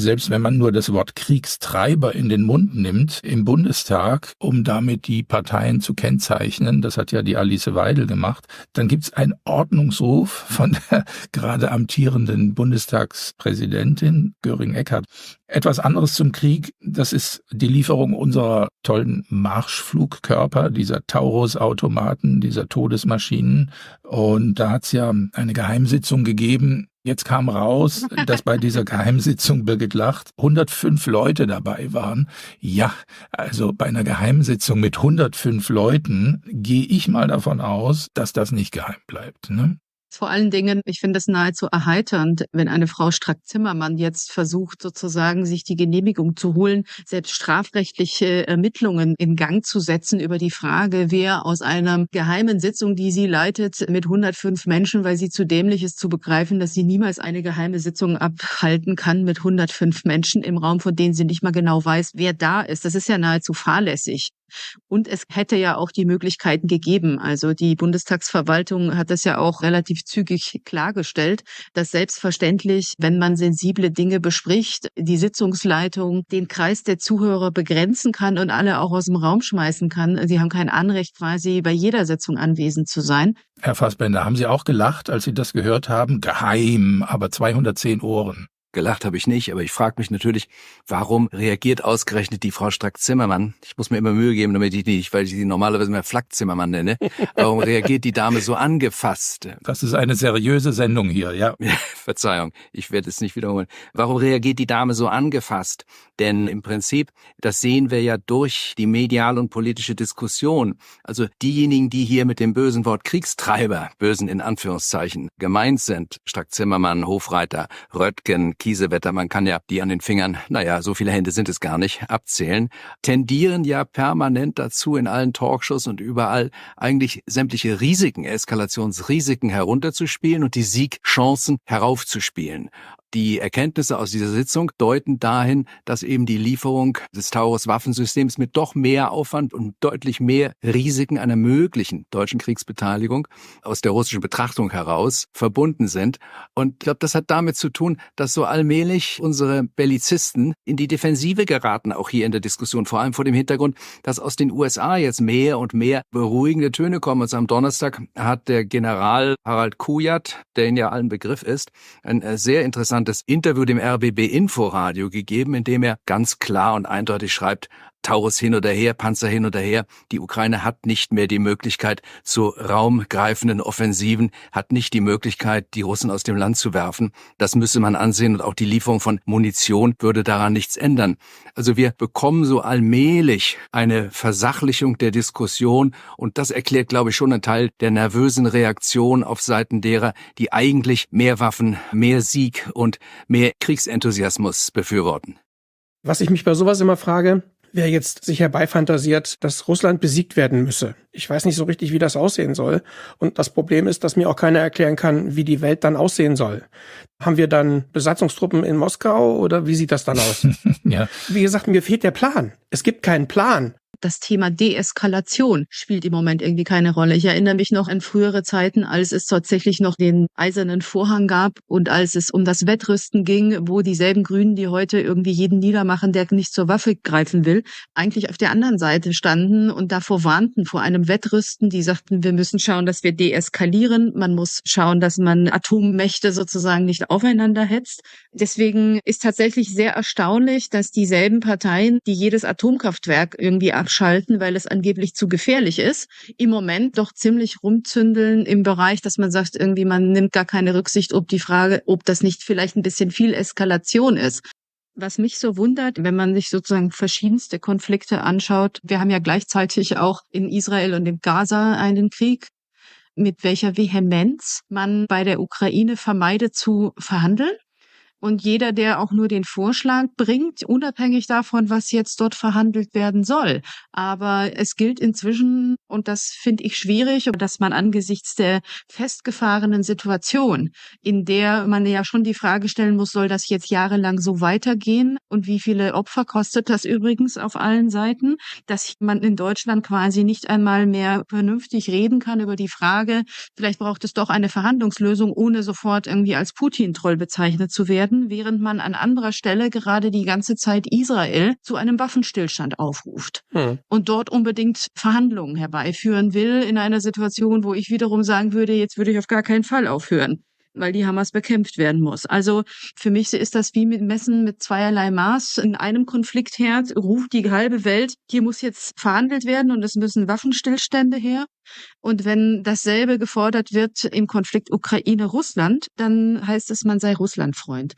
selbst wenn man nur das Wort Kriegstreiber in den Mund nimmt, im Bundestag, um damit die Parteien zu kennzeichnen, das hat ja die Alice Weidel gemacht, dann gibt es einen Ordnungsruf von der gerade amtierenden Bundestagspräsidentin göring Eckhardt. Etwas anderes zum Krieg, das ist die Lieferung unserer tollen Marschflugkörper, dieser Taurus-Automaten, dieser Todesmaschinen. Und da hat es ja eine Geheimsitzung gegeben Jetzt kam raus, dass bei dieser Geheimsitzung Birgit Lacht 105 Leute dabei waren. Ja, also bei einer Geheimsitzung mit 105 Leuten gehe ich mal davon aus, dass das nicht geheim bleibt. Ne? Vor allen Dingen, ich finde es nahezu erheiternd, wenn eine Frau Strack-Zimmermann jetzt versucht, sozusagen sich die Genehmigung zu holen, selbst strafrechtliche äh, Ermittlungen in Gang zu setzen über die Frage, wer aus einer geheimen Sitzung, die sie leitet, mit 105 Menschen, weil sie zu dämlich ist zu begreifen, dass sie niemals eine geheime Sitzung abhalten kann mit 105 Menschen im Raum, von denen sie nicht mal genau weiß, wer da ist. Das ist ja nahezu fahrlässig. Und es hätte ja auch die Möglichkeiten gegeben. Also die Bundestagsverwaltung hat das ja auch relativ zügig klargestellt, dass selbstverständlich, wenn man sensible Dinge bespricht, die Sitzungsleitung den Kreis der Zuhörer begrenzen kann und alle auch aus dem Raum schmeißen kann. Sie haben kein Anrecht, quasi bei jeder Sitzung anwesend zu sein. Herr Fassbender, haben Sie auch gelacht, als Sie das gehört haben? Geheim, aber 210 Ohren. Gelacht habe ich nicht, aber ich frage mich natürlich, warum reagiert ausgerechnet die Frau Strack-Zimmermann? Ich muss mir immer Mühe geben, damit ich nicht, weil ich sie normalerweise mehr Flack-Zimmermann nenne. Warum reagiert die Dame so angefasst? Das ist eine seriöse Sendung hier, ja. Verzeihung, ich werde es nicht wiederholen. Warum reagiert die Dame so angefasst? Denn im Prinzip, das sehen wir ja durch die mediale und politische Diskussion. Also diejenigen, die hier mit dem bösen Wort Kriegstreiber, bösen in Anführungszeichen, gemeint sind, Strack-Zimmermann, Hofreiter, Röttgen, Kiesewetter, man kann ja die an den Fingern, naja, so viele Hände sind es gar nicht, abzählen, tendieren ja permanent dazu, in allen Talkshows und überall eigentlich sämtliche Risiken, Eskalationsrisiken herunterzuspielen und die Siegchancen heraufzuspielen. Die Erkenntnisse aus dieser Sitzung deuten dahin, dass eben die Lieferung des Taurus Waffensystems mit doch mehr Aufwand und deutlich mehr Risiken einer möglichen deutschen Kriegsbeteiligung aus der russischen Betrachtung heraus verbunden sind. Und ich glaube, das hat damit zu tun, dass so allmählich unsere Bellizisten in die Defensive geraten, auch hier in der Diskussion, vor allem vor dem Hintergrund, dass aus den USA jetzt mehr und mehr beruhigende Töne kommen. Und am Donnerstag hat der General Harald Kujat, der in ja allen Begriff ist, ein äh, sehr interessantes interessantes Interview dem RBB Inforadio gegeben, in dem er ganz klar und eindeutig schreibt, Taurus hin oder her, Panzer hin oder her. Die Ukraine hat nicht mehr die Möglichkeit zu raumgreifenden Offensiven, hat nicht die Möglichkeit, die Russen aus dem Land zu werfen. Das müsse man ansehen und auch die Lieferung von Munition würde daran nichts ändern. Also wir bekommen so allmählich eine Versachlichung der Diskussion und das erklärt, glaube ich, schon einen Teil der nervösen Reaktion auf Seiten derer, die eigentlich mehr Waffen, mehr Sieg und mehr Kriegsenthusiasmus befürworten. Was ich mich bei sowas immer frage, wer jetzt sich herbeifantasiert, dass Russland besiegt werden müsse. Ich weiß nicht so richtig, wie das aussehen soll. Und das Problem ist, dass mir auch keiner erklären kann, wie die Welt dann aussehen soll. Haben wir dann Besatzungstruppen in Moskau oder wie sieht das dann aus? ja. Wie gesagt, mir fehlt der Plan. Es gibt keinen Plan das Thema Deeskalation spielt im Moment irgendwie keine Rolle. Ich erinnere mich noch an frühere Zeiten, als es tatsächlich noch den eisernen Vorhang gab und als es um das Wettrüsten ging, wo dieselben Grünen, die heute irgendwie jeden niedermachen, der nicht zur Waffe greifen will, eigentlich auf der anderen Seite standen und davor warnten vor einem Wettrüsten. Die sagten, wir müssen schauen, dass wir deeskalieren. Man muss schauen, dass man Atommächte sozusagen nicht aufeinander hetzt. Deswegen ist tatsächlich sehr erstaunlich, dass dieselben Parteien, die jedes Atomkraftwerk irgendwie abschalten, weil es angeblich zu gefährlich ist, im Moment doch ziemlich rumzündeln im Bereich, dass man sagt, irgendwie man nimmt gar keine Rücksicht ob die Frage, ob das nicht vielleicht ein bisschen viel Eskalation ist. Was mich so wundert, wenn man sich sozusagen verschiedenste Konflikte anschaut, wir haben ja gleichzeitig auch in Israel und in Gaza einen Krieg, mit welcher Vehemenz man bei der Ukraine vermeidet zu verhandeln und jeder, der auch nur den Vorschlag bringt, unabhängig davon, was jetzt dort verhandelt werden soll. Aber es gilt inzwischen, und das finde ich schwierig, dass man angesichts der festgefahrenen Situation, in der man ja schon die Frage stellen muss, soll das jetzt jahrelang so weitergehen? Und wie viele Opfer kostet das übrigens auf allen Seiten? Dass man in Deutschland quasi nicht einmal mehr vernünftig reden kann über die Frage, vielleicht braucht es doch eine Verhandlungslösung, ohne sofort irgendwie als Putin-Troll bezeichnet zu werden werden, während man an anderer Stelle gerade die ganze Zeit Israel zu einem Waffenstillstand aufruft hm. und dort unbedingt Verhandlungen herbeiführen will in einer Situation, wo ich wiederum sagen würde, jetzt würde ich auf gar keinen Fall aufhören weil die Hamas bekämpft werden muss. Also für mich ist das wie mit Messen mit zweierlei Maß. In einem Konfliktherd ruft die halbe Welt, hier muss jetzt verhandelt werden und es müssen Waffenstillstände her. Und wenn dasselbe gefordert wird im Konflikt Ukraine-Russland, dann heißt es, man sei Russlandfreund.